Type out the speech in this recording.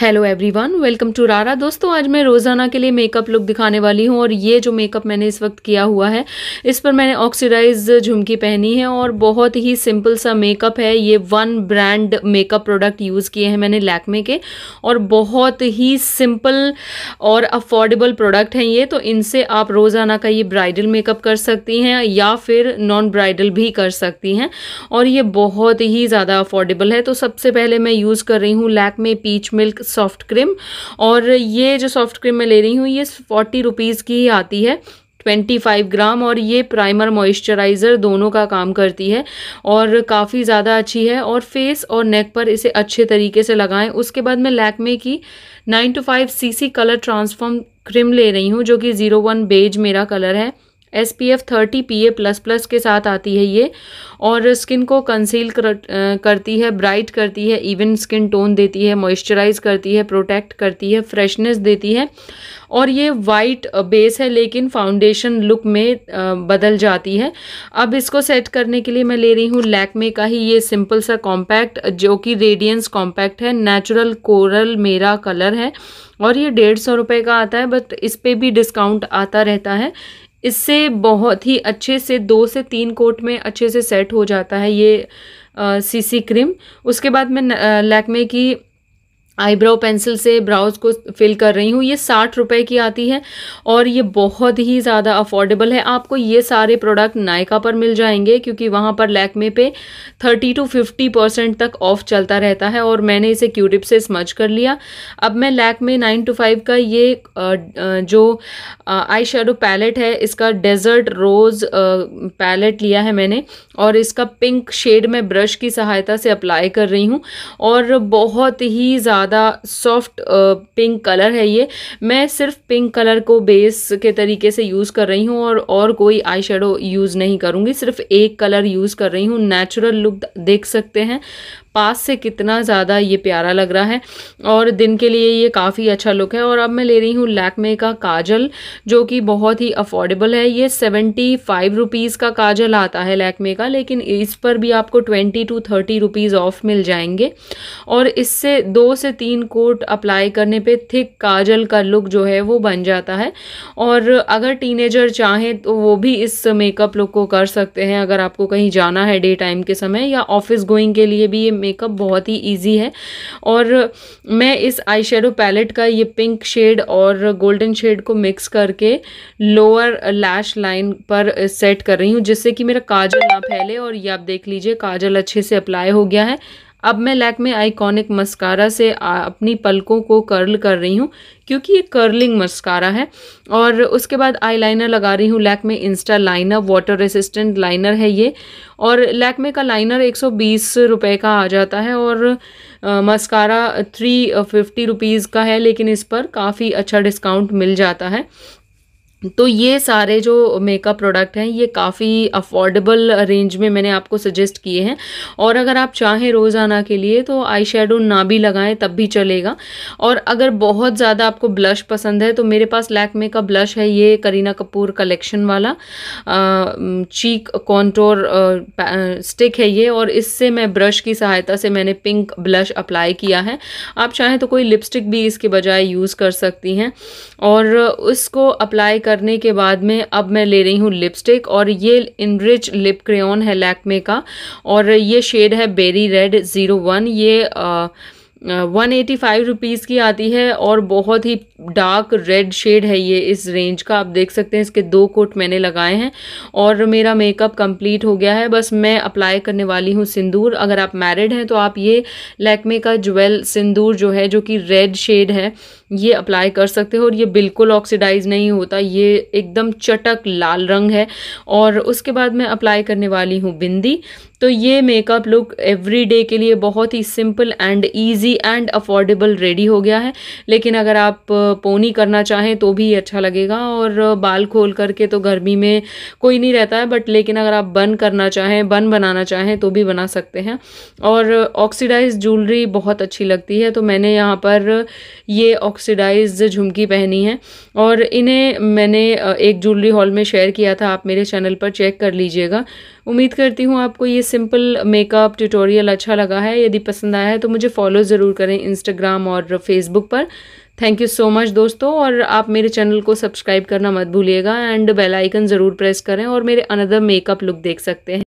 hello everyone welcome to रारा दोस्तों आज मैं रोज़ाना के लिए मेकअप लुक दिखाने वाली हूँ और ये जो मेकअप मैंने इस वक्त किया हुआ है इस पर मैंने ऑक्सीडाइज झुमकी पहनी है और बहुत ही सिंपल सा मेकअप है ये one brand makeup product use किए हैं मैंने लैकमे के और बहुत ही सिंपल और अफोर्डेबल प्रोडक्ट हैं ये तो इनसे आप रोज़ाना का ये ब्राइडल मेकअप कर सकती हैं या फिर नॉन ब्राइडल भी कर सकती हैं और ये बहुत ही ज़्यादा अफोर्डेबल है तो सबसे पहले मैं यूज़ कर रही हूँ Lakme peach milk soft cream और ये जो सॉफ्ट क्रीम मैं ले रही हूँ ये फोर्टी रुपीज़ की ही आती है ट्वेंटी फाइव ग्राम और ये प्राइमर मॉइस्चराइज़र दोनों का काम करती है और काफ़ी ज़्यादा अच्छी है और फेस और नेक पर इसे अच्छे तरीके से लगाएं उसके बाद मैं लैकमे की nine to five C colour transform cream ले रही हूँ जो कि ज़ीरो वन बेज मेरा कलर है S P F thirty P A plus plus के साथ आती है ये और स्किन को कंसील कर, करती है ब्राइट करती है इवन स्किन टोन देती है मॉइस्चराइज करती है प्रोटेक्ट करती है फ्रेशनेस देती है और ये वाइट बेस है लेकिन फाउंडेशन लुक में बदल जाती है अब इसको सेट करने के लिए मैं ले रही हूँ लैकमे का ही ये सिंपल सा कॉम्पैक्ट जो कि रेडियंस कॉम्पैक्ट है नेचुरल कोरल मेरा कलर है और ये डेढ़ सौ रुपये का आता है बट इस पर भी डिस्काउंट आता रहता है इससे बहुत ही अच्छे से दो से तीन कोट में अच्छे से सेट हो जाता है ये सी सी क्रीम उसके बाद मैं लैकमे की आईब्रो पेंसिल से ब्राउज को फिल कर रही हूँ ये साठ रुपए की आती है और ये बहुत ही ज़्यादा अफोर्डेबल है आपको ये सारे प्रोडक्ट नायका पर मिल जाएंगे क्योंकि वहाँ पर लैकमे पे थर्टी टू फिफ्टी परसेंट तक ऑफ चलता रहता है और मैंने इसे क्यूटिप से स्मच कर लिया अब मैं लैकमे नाइन टू फाइव का ये जो आई शेडो पैलेट है इसका डेजर्ट रोज़ पैलेट लिया है मैंने और इसका पिंक शेड मैं ब्रश की सहायता से अप्लाई कर रही हूँ और बहुत ही ज़्यादा ज़्यादा सॉफ्ट पिंक कलर है ये मैं सिर्फ पिंक कलर को बेस के तरीके से यूज़ कर रही हूँ और और कोई आई यूज़ नहीं करूँगी सिर्फ एक कलर यूज़ कर रही हूँ नेचुरल लुक देख सकते हैं पास से कितना ज़्यादा ये प्यारा लग रहा है और दिन के लिए ये काफ़ी अच्छा लुक है और अब मैं ले रही हूँ लैकमे का काजल जो कि बहुत ही अफोर्डेबल है ये सेवेंटी फाइव रुपीज़ का काजल आता है लैकमे का लेकिन इस पर भी आपको twenty to thirty rupees off मिल जाएंगे और इससे दो से तीन कोट अप्लाई करने पर थिक काजल का लुक जो है वो बन जाता है और अगर टीनेजर चाहें तो वो भी इस मेकअप लुक को कर सकते हैं अगर आपको कहीं जाना है डे टाइम के समय या ऑफिस गोइंग के लिए भी ये मेकअप बहुत ही ईजी है और मैं इस आई पैलेट का ये पिंक शेड और गोल्डन शेड को मिक्स करके लोअर लैश लाइन पर सेट कर रही हूँ जिससे कि मेरा काजल ना फैले और ये आप देख लीजिए काजल अच्छे से अप्लाई हो गया है अब मैं लैकमे आइकॉनिक मस्कारा से अपनी पलकों को कर्ल कर रही हूँ क्योंकि ये कर्लिंग मस्कारा है और उसके बाद आईलाइनर लगा रही हूँ Lakme insta liner water resistant liner है ये और लैकमे का लाइनर 120 रुपए का आ जाता है और मस्कारा थ्री फिफ्टी रुपीज़ का है लेकिन इस पर काफ़ी अच्छा डिस्काउंट मिल जाता है तो ये सारे जो मेकअप प्रोडक्ट हैं ये काफ़ी अफोर्डेबल रेंज में मैंने आपको सजेस्ट किए हैं और अगर आप चाहें रोज़ाना के लिए तो आई शेडो ना भी लगाएं तब भी चलेगा और अगर बहुत ज़्यादा आपको ब्लश पसंद है तो मेरे पास लैकमे का ब्लश है ये करीना कपूर कलेक्शन वाला चीक कॉन्टोर स्टिक है ये और इससे मैं ब्रश की सहायता से मैंने पिंक ब्लश अप्लाई किया है आप चाहें तो कोई लिपस्टिक भी इसके बजाय यूज़ कर सकती हैं और उसको अप्लाई करने के बाद में अब मैं ले रही हूँ लिपस्टिक और ये इनरिच लिप क्रेन है लैकमे का और ये शेड है बेरी रेड ज़ीरो वन ये आ, वन एटी फाइव रुपीज़ की आती है और बहुत ही डार्क रेड शेड है ये इस रेंज का आप देख सकते हैं इसके दो कोट मैंने लगाए हैं और मेरा मेकअप कंप्लीट हो गया है बस मैं अप्लाई करने वाली हूँ सिंदूर अगर आप मैरिड हैं तो आप ये लैकमे का ज्वेल सिंदूर जो है जो कि रेड शेड है ये अप्लाई कर सकते हो और ये बिल्कुल ऑक्सीडाइज नहीं होता ये एकदम चटक लाल रंग है और उसके बाद मैं अप्लाई करने वाली हूँ बिंदी तो ये मेकअप लुक एवरी डे के लिए बहुत ही simple and easy and affordable ready हो गया है लेकिन अगर आप पोनी करना चाहें तो भी अच्छा लगेगा और बाल खोल करके तो गर्मी में कोई नहीं रहता है बट लेकिन अगर आप बन करना चाहें बन बनाना चाहें तो भी बना सकते हैं और ऑक्सीडाइज ज्वेलरी बहुत अच्छी लगती है तो मैंने यहाँ पर ये ऑक्स ऑक्सीडाइज झुमकी पहनी है और इन्हें मैंने एक ज्वेलरी हॉल में शेयर किया था आप मेरे चैनल पर चेक कर लीजिएगा उम्मीद करती हूँ आपको ये सिंपल मेकअप ट्यूटोरियल अच्छा लगा है यदि पसंद आया है तो मुझे फॉलो ज़रूर करें इंस्टाग्राम और फेसबुक पर थैंक यू सो मच दोस्तों और आप मेरे चैनल को सब्सक्राइब करना मत भूलिएगा एंड बेल आइकन ज़रूर प्रेस करें और मेरे अनदर मेकअप लुक देख सकते हैं